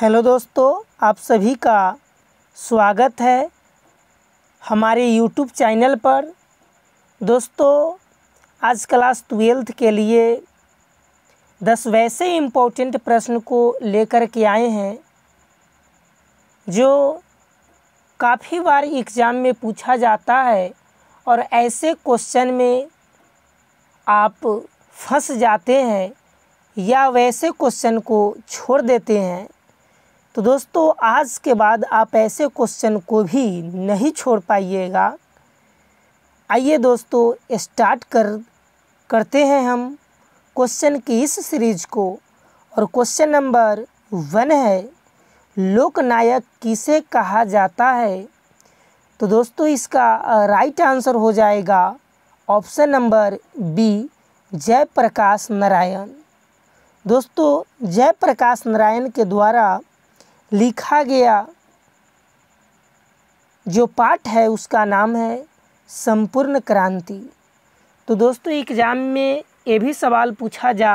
hello दोस्तों आप सभी का स्वागत है हमारे यूट्यूब चैनल पर दोस्तों आज क्लास ट्वेल्थ के लिए दस वैसे इम्पोर्टेंट प्रश्न को लेकर के आए हैं जो काफ़ी बार एग्ज़ाम में पूछा जाता है और ऐसे क्वेश्चन में आप फंस जाते हैं या वैसे क्वेश्चन को छोड़ देते हैं तो दोस्तों आज के बाद आप ऐसे क्वेश्चन को भी नहीं छोड़ पाइएगा आइए दोस्तों स्टार्ट कर करते हैं हम क्वेश्चन की इस सीरीज को और क्वेश्चन नंबर वन है लोकनायक किसे कहा जाता है तो दोस्तों इसका राइट आंसर हो जाएगा option number B Jayaprakash Narayan दोस्तों जयप्रकाश नारायण के द्वारा लिखा गया जो पाठ है उसका नाम है संपूर्ण क्रांति तो दोस्तों एग्ज़ाम में ये भी सवाल पूछा जा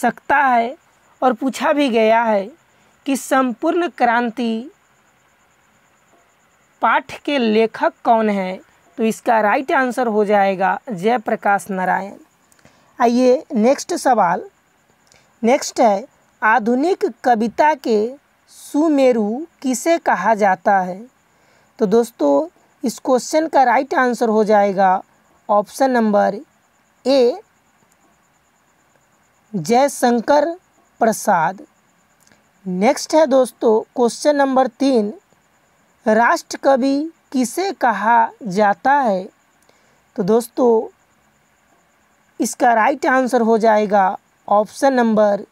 सकता है और पूछा भी गया है कि संपूर्ण क्रांति पाठ के लेखक कौन है तो इसका राइट आंसर हो जाएगा जयप्रकाश नारायण आइए नेक्स्ट सवाल नेक्स्ट है आधुनिक कविता के सुमेरु किसे कहा जाता है तो दोस्तों इस क्वेश्चन का राइट आंसर हो जाएगा option number A Jaishankar Prasad next है दोस्तों क्वेश्चन नंबर तीन राष्ट्रकवि किसे कहा जाता है तो दोस्तों इसका राइट आंसर हो जाएगा ऑप्शन नंबर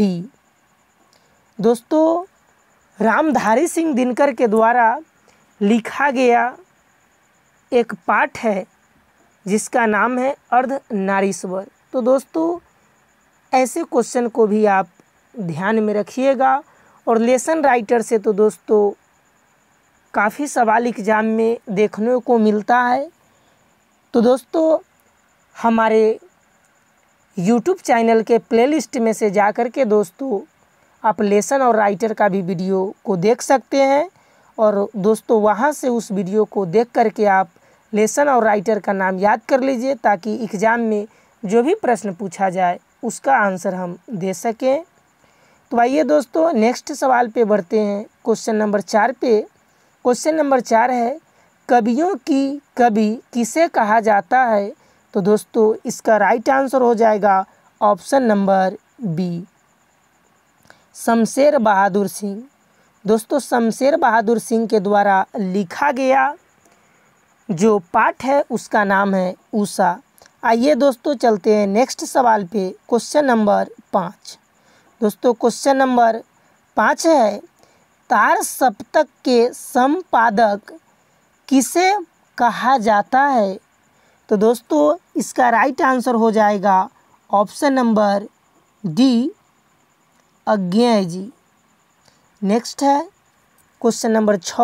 डी दोस्तों रामधारी सिंह दिनकर के द्वारा लिखा गया एक पाठ है जिसका नाम है अर्ध नारीश्वर तो दोस्तों ऐसे क्वेश्चन को भी आप ध्यान में रखिएगा और लेसन राइटर से तो दोस्तों काफ़ी सवाल एग्ज़ाम में देखने को मिलता है तो दोस्तों हमारे यूट्यूब चैनल के प्लेलिस्ट में से जा कर के दोस्तों आप लेसन और राइटर का भी वीडियो को देख सकते हैं और दोस्तों वहाँ से उस वीडियो को देख करके आप लेसन और राइटर का नाम याद कर लीजिए ताकि एग्ज़ाम में जो भी प्रश्न पूछा जाए उसका आंसर हम दे सकें तो आइए दोस्तों नेक्स्ट सवाल पे बढ़ते हैं क्वेश्चन नंबर चार पे क्वेश्चन नंबर चार है कवियों की कवि किसे कहा जाता है तो दोस्तों इसका राइट आंसर हो जाएगा option number B Shamsher Bahadur Singh दोस्तों शमशेर बहादुर सिंह के द्वारा लिखा गया जो पाठ है उसका नाम है ऊषा आइए दोस्तों चलते हैं नेक्स्ट सवाल पे क्वेश्चन नंबर पाँच दोस्तों क्वेश्चन नंबर पाँच है तार सप्तक के संपादक किसे कहा जाता है तो दोस्तों इसका राइट आंसर हो जाएगा ऑप्शन नंबर डी है जी नेक्स्ट है क्वेश्चन नंबर छ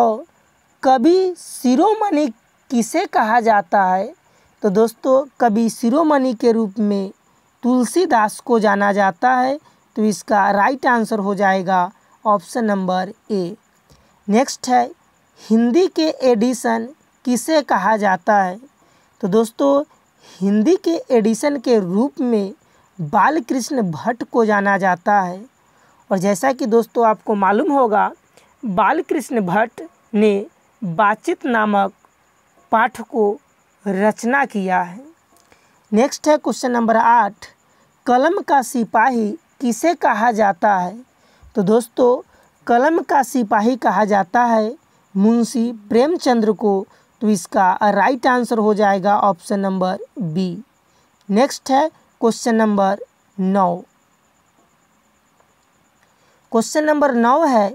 कभी शिरोमणि किसे कहा जाता है तो दोस्तों कभी शिरोमणि के रूप में तुलसीदास को जाना जाता है तो इसका राइट आंसर हो जाएगा ऑप्शन नंबर ए नेक्स्ट है हिंदी के एडिशन किसे कहा जाता है तो दोस्तों हिंदी के एडिशन के रूप में बालकृष्ण भट्ट को जाना जाता है और जैसा कि दोस्तों आपको मालूम होगा बालकृष्ण भट्ट ने बातचीत नामक पाठ को रचना किया है नेक्स्ट है क्वेश्चन नंबर आठ कलम का सिपाही किसे कहा जाता है तो दोस्तों कलम का सिपाही कहा जाता है मुंशी प्रेमचंद्र को तो इसका राइट आंसर हो जाएगा ऑप्शन नंबर बी नेक्स्ट है क्वेश्चन नंबर नौ क्वेश्चन नंबर नौ है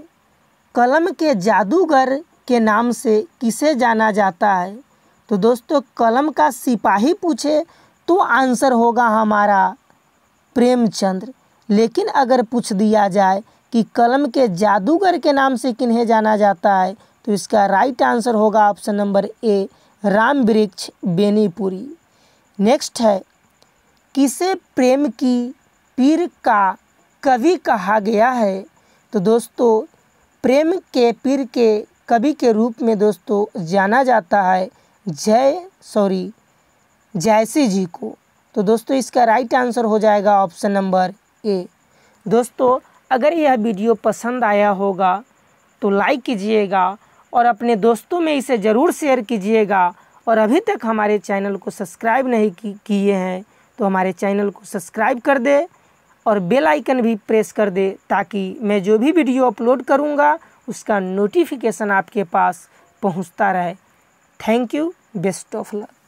कलम के जादूगर के नाम से किसे जाना जाता है तो दोस्तों कलम का सिपाही पूछे तो आंसर होगा हमारा प्रेमचंद्र लेकिन अगर पूछ दिया जाए कि कलम के जादूगर के नाम से किन्हें जाना जाता है तो इसका राइट आंसर होगा option number A Ram Vriksh Benipuri next है किसे प्रेम की पीर का कवि कहा गया है तो दोस्तों प्रेम के पीर के कवि के रूप में दोस्तों जाना जाता है जय सॉरी जयसी जी को तो दोस्तों इसका राइट आंसर हो जाएगा ऑप्शन नंबर ए दोस्तों अगर यह वीडियो पसंद आया होगा तो लाइक कीजिएगा और अपने दोस्तों में इसे ज़रूर शेयर कीजिएगा और अभी तक हमारे चैनल को सब्सक्राइब नहीं किए हैं तो हमारे चैनल को सब्सक्राइब कर दे और बेल आइकन भी प्रेस कर दे ताकि मैं जो भी वीडियो अपलोड करूँगा उसका नोटिफिकेशन आपके पास पहुँचता रहे thank you best of luck